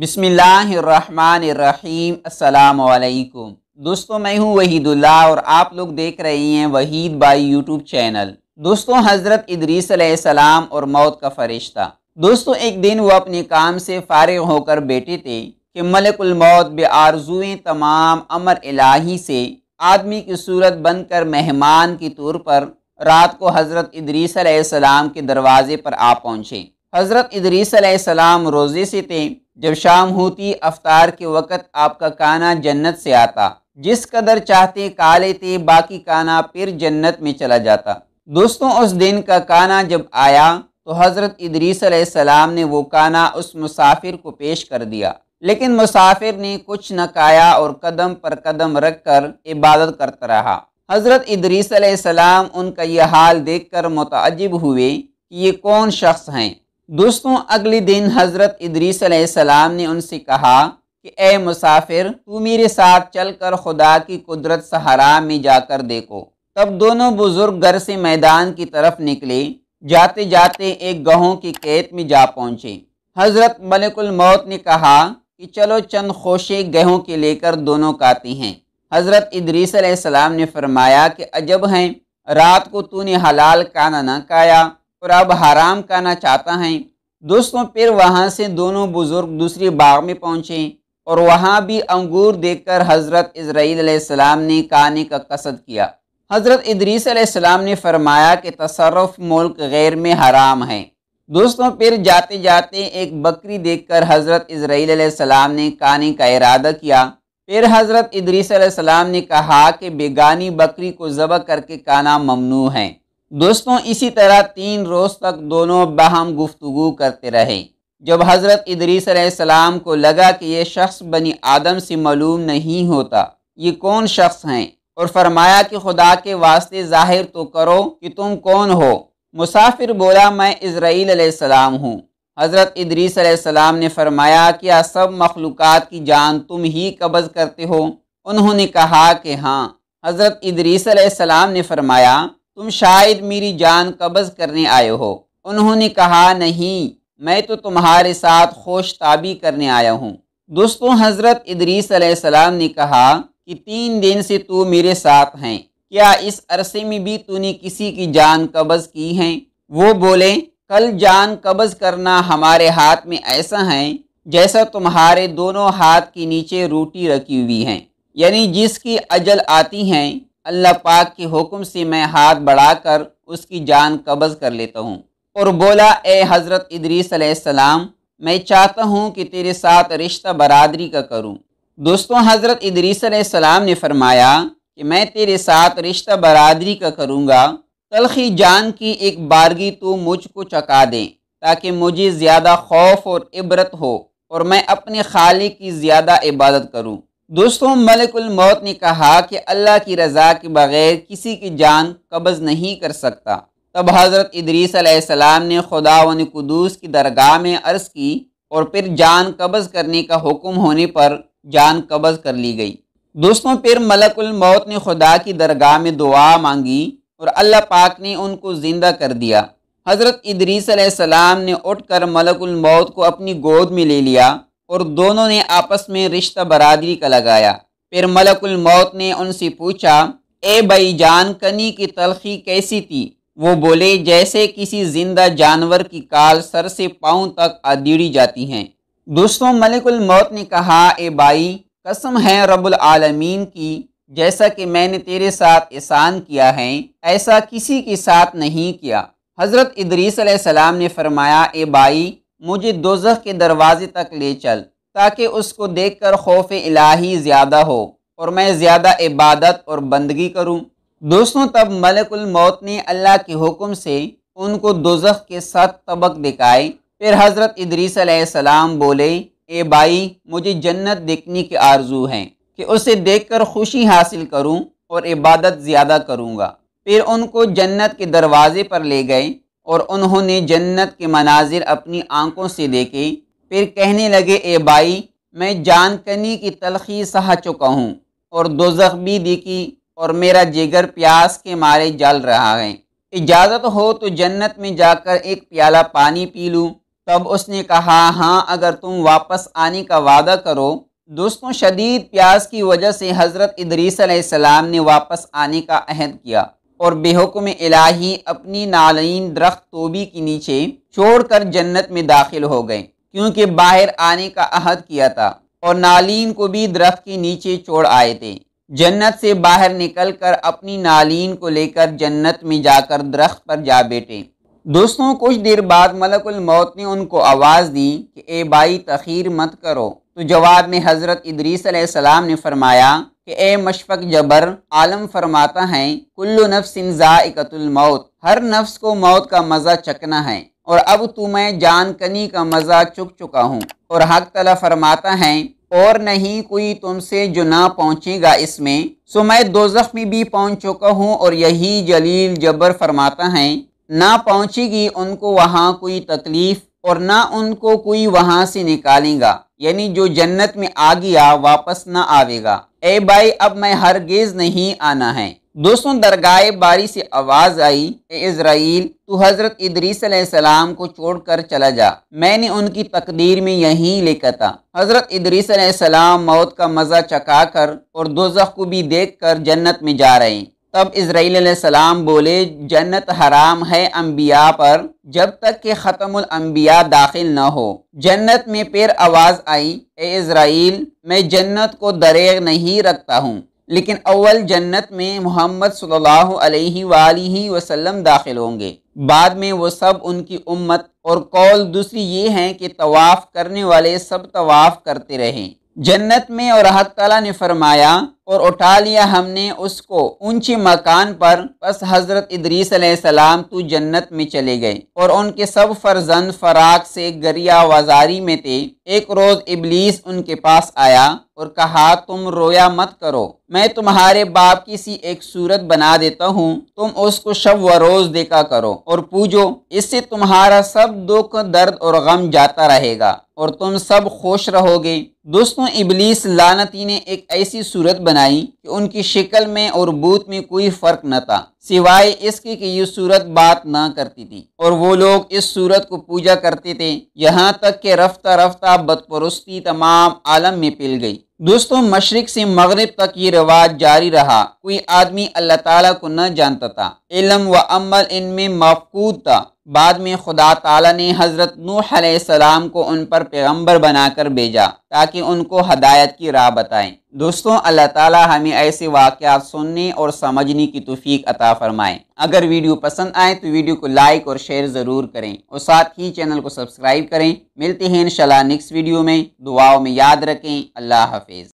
बिसमीम् अल्लाम दोस्तों मैं हूं वहीदुल्ला और आप लोग देख रहे हैं वहीद बाई यूट्यूब चैनल दोस्तों हज़रत इदरीस सलाम और मौत का फ़रिश्ता दोस्तों एक दिन वो अपने काम से फ़ारग होकर बैठे थे कि बे आरजुए तमाम अमर इलाही से आदमी की सूरत बनकर मेहमान के तौर पर रात को हज़रत इदरीस के दरवाज़े पर आ पहुँचे हज़रत इदरीसम रोज़े से थे जब शाम होती अफ्तार के वक़्त आपका काना जन्नत से आता जिस कदर चाहते काले लेते बाकी काना फिर जन्नत में चला जाता दोस्तों उस दिन का काना जब आया तो हज़रत इदरीसम ने वो काना उस मुसाफिर को पेश कर दिया लेकिन मुसाफिर ने कुछ न काया और कदम पर कदम रख कर इबादत करता रहा हज़रत इदरीसम उनका यह हाल देख कर मतजब हुए कि ये कौन शख्स हैं दोस्तों अगले दिन हज़रत इदरीस सलाम ने उनसे कहा कि ए मुसाफिर तू मेरे साथ चलकर खुदा की कुदरत सहारा में जाकर देखो तब दोनों बुज़ुर्ग घर से मैदान की तरफ निकले जाते जाते एक गहों की कैद में जा पहुँचे हज़रत मलिकुल मौत ने कहा कि चलो चंद खोशे गेहूँ के लेकर दोनों काते हैं हज़रत इदरीस सलाम ने फरमाया कि अजब हैं रात को तूने हलाल काना ना खाया और अब हराम खाना चाहता है दोस्तों फिर वहाँ से दोनों बुज़ुर्ग दूसरे बाग में पहुँचे और वहाँ भी अंगूर देखकर हज़रत इसराइल ने खाने का कसद किया हज़रत इदरीस ने फरमाया कि तसरफ मुल्क गैर में हराम है दोस्तों फिर जाते जाते एक बकरी देखकर हज़रत इसराइल ने खाने का इरादा किया फिर हज़रत इदरीस ने कहा कि बेगानी बकरी को ज़बह करके खाना ममनू है दोस्तों इसी तरह तीन रोज़ तक दोनों बाहम गुफ्तु करते रहे जब हज़रत इदरीस को लगा कि यह शख्स बनी आदम से मालूम नहीं होता ये कौन शख्स हैं और फरमाया कि खुदा के वास्ते जाहिर तो करो कि तुम कौन हो मुसाफिर बोला मैं इसराइल सलाम हूँ हज़रत इदरीस सलाम ने फरमाया कि आ सब मखलूक की जान तुम ही कब्ज़ करते हो उन्होंने कहा कि हाँ हज़रत इदरीस सलाम ने फरमाया तुम शायद मेरी जान कब्ज करने आए हो उन्होंने कहा नहीं मैं तो तुम्हारे साथ खोश ताबी करने आया हूँ दोस्तों हज़रत इदरीस ने कहा कि तीन दिन से तू मेरे साथ हैं क्या इस अरसे में भी तूने किसी की जान कब्ज की है वो बोले कल जान कब्ज करना हमारे हाथ में ऐसा है जैसा तुम्हारे दोनों हाथ के नीचे रोटी रखी हुई है यानी जिसकी अजल आती हैं अल्लाह पाक के हुक्म से मैं हाथ बढ़ाकर उसकी जान कब्ज़ कर लेता हूँ और बोला ए हज़रत इदरीस मैं चाहता हूँ कि तेरे साथ रिश्ता बरदरी का करूँ दोस्तों हज़रत इदरीस ने फरमाया कि मैं तेरे साथ रिश्ता बरदरी का करूँगा तलखी जान की एक बारगी तो मुझको चका दें ताकि मुझे ज़्यादा खौफ और इबरत हो और मैं अपने खाली की ज़्यादा इबादत करूँ दोस्तों मलिकुल मौत ने कहा कि अल्लाह की रज़ा के बग़ैर किसी की जान कब्ज़ नहीं कर सकता तब हज़रत इदरीस सलाम ने खुदा वन कदूस की दरगाह में अर्ज़ की और फिर जान कब्ज़ करने का हुक्म होने पर जान कब्ज़ कर ली गई दोस्तों फिर मलकुल मौत ने खुदा की दरगाह में दुआ मांगी और अल्लाह पाक ने उनको ज़िंदा कर दिया हज़रत इदरीस ने उठकर मलकुल मौत को अपनी गोद में ले लिया और दोनों ने आपस में रिश्ता बरदरी का लगाया फिर मलकुल मौत ने उनसे पूछा ए भाई जान कनी की तलखी कैसी थी वो बोले जैसे किसी जिंदा जानवर की काल सर से पाँव तक अधीड़ी जाती हैं दोस्तों मलिकुल मौत ने कहा ए भाई कसम है रबुल आलमीन की जैसा कि मैंने तेरे साथ एहसान किया है ऐसा किसी के साथ नहीं किया हज़रत इदरीस सलाम ने फरमाया ए भाई मुझे दोजह के दरवाजे तक ले चल ताकि उसको देखकर खौफ इलाही ज़्यादा हो और मैं ज़्यादा इबादत और बंदगी करूं। दोस्तों तब मलकुल मौत ने अल्लाह के हुक्म से उनको दोजख के साथ तबक दिखाए फिर हज़रत इदरीस बोले ए भाई मुझे जन्नत देखने की आरजू है कि उसे देखकर खुशी हासिल करूं और इबादत ज़्यादा करूंगा। फिर उनको जन्नत के दरवाजे पर ले गए और उन्होंने जन्नत के मनाजिर अपनी आंखों से देखे फिर कहने लगे ए बाई मैं जानकनी की तलखी सहा चुका हूँ और दो भी देखी और मेरा जिगर प्यास के मारे जल रहा है इजाज़त हो तो जन्नत में जाकर एक प्याला पानी पी लूँ तब उसने कहा हाँ अगर तुम वापस आने का वादा करो दोस्तों शदीद प्यास की वजह से हज़रत इदरीसम ने वापस आने का अहद किया और बेहुक्म इलाही अपनी नालीन दरख्त तोबी के नीचे छोड़कर जन्नत में दाखिल हो गए क्योंकि बाहर आने का अहद किया था और नालीन को भी दरख्त के नीचे छोड़ आए थे जन्नत से बाहर निकलकर अपनी नालीन को लेकर जन्नत में जाकर दरख्त पर जा बैठे दोस्तों कुछ देर बाद मलकुल मौत ने उनको आवाज़ दी कि ए बाई तखीर मत करो तो जवाब में हज़रत इदरीस ने फरमाया कि ए मशफक जबर आलम फरमाता है कुल्लु नफ्सिन इकतुल मौत हर नफ्स को मौत का मज़ा चकना है और अब तुम्हें जान कनी का मज़ा चुक चुका हूँ और हक तला फरमाता है और नहीं कोई तुमसे जो ना पहुँचेगा इसमें सो मैं दो में भी पहुँच चुका हूँ और यही जलील जबर फरमाता है ना पहुँचेगी उनको वहाँ कोई तकलीफ़ और ना उनको कोई वहाँ से निकालेगा यानी जो जन्नत में आ गया वापस ना आवेगा ए भाई अब मैं हरगिज नहीं आना है दोस्तों दरगाह बारी से आवाज़ आई इसराइल तू हज़रत इदरीस सलाम को छोड़कर चला जा मैंने उनकी तकदीर में यही लेकर था हज़रत इदरीस सलाम मौत का मज़ा चखा कर और दोजख को भी देख कर जन्नत में जा रहे तब इसराइल सलाम बोले जन्नत हराम है अम्बिया पर जब तक कि ख़त्मबिया दाखिल न हो जन्नत में फिर आवाज़ आई एजराइल मैं जन्नत को दरे नहीं रखता हूँ लेकिन अव्वल जन्नत में मोहम्मद सल्लल्लाहु अलैहि दाखिल होंगे बाद में वो सब उनकी उम्मत और कौल दूसरी ये हैं कि तवाफ़ करने वाले सब तवाफ़ करते रहें जन्नत में और हत ने फरमाया और उठा लिया हमने उसको ऊंची मकान पर बस हज़रत इदरीस सलाम तो जन्नत में चले गए और उनके सब फर्जंद फराक से गरिया वजारी में थे एक रोज़ इबलीस उनके पास आया और कहा तुम रोया मत करो मैं तुम्हारे बाप की सी एक सूरत बना देता हूँ तुम उसको शब व रोज़ देखा करो और पूजो इससे तुम्हारा सब दुख दर्द और गम जाता रहेगा और तुम सब खुश रहोगे दोस्तों इबलीस लानती ने एक ऐसी सूरत बना बनाई कि उनकी शिकल में और बूथ में कोई फ़र्क न था सिवाय इसके कि ये सूरत बात ना करती थी और वो लोग इस सूरत को पूजा करते थे यहाँ तक के रफ्ता रफ्ता बदपरस्ती तमाम आलम में पिल गई दोस्तों मशरक से मगरब तक ये रिवाज जारी रहा कोई आदमी अल्लाह ताला को न जानता था इलम व अमल इनमें मफकूद था बाद में खुदा ताला ने हज़रत नूह को उन पर पैगंबर बनाकर भेजा ताकि उनको हदायत की राह बताएं दोस्तों अल्लाह ताला हमें ऐसे वाक़ात सुनने और समझने की तोफ़ी अता फरमाएं अगर वीडियो पसंद आए तो वीडियो को लाइक और शेयर ज़रूर करें और साथ ही चैनल को सब्सक्राइब करें मिलते हैं इन नेक्स्ट वीडियो में दुआओं में याद रखें अल्लाह हाफिज़